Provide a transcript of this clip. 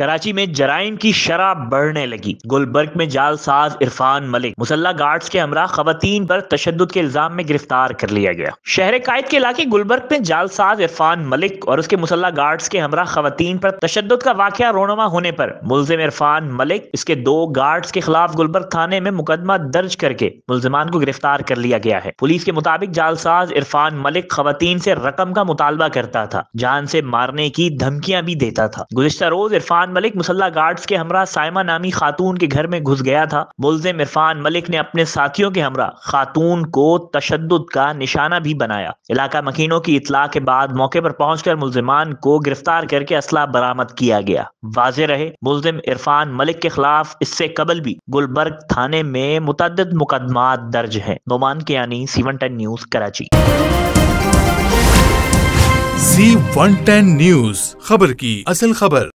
कराची में जराइम की शराब बढ़ने लगी गुलबर्ग में जालसाज इरफान मलिक मुसल्ला गार्ड्स के हमरा खवतन पर तशद के इल्जाम में गिरफ्तार कर लिया गया शहर कायद के इलाके गुलबर्ग में जालसाज इरफान मलिक और उसके मुसल्ला गार्ड्स के हमरा खातन पर तशद का वाक़ रोनमा होने पर मुलजिम इरफान मलिक इसके दो गार्ड्स के खिलाफ गुलबर्ग थाने में मुकदमा दर्ज करके मुलजमान को गिरफ्तार कर लिया गया है पुलिस के मुताबिक जालसाज इरफान मलिक खवतन से रकम का मुतालबा करता था जान से मारने की धमकियां भी देता था गुजशत रोज इरफान इरफान मलिक मुसल्ला गार्ड्स के हमरा साइमा नामी खातून के घर में घुस गया था मुलजिम इरफान मलिक ने अपने साथियों के हमरा खातून को तशद का निशाना भी बनाया इलाका मकीनों की इतला के बाद मौके पर पहुंचकर मुलजिमान को गिरफ्तार करके असला बरामद किया गया वाज रहे मुलजिम इरफान मलिक के खिलाफ इससे कबल भी गुलबर्ग थाने में मुतद मुकदमा दर्ज है नोमान के यानी C one ten news Karachi C one ten news खबर की असल खबर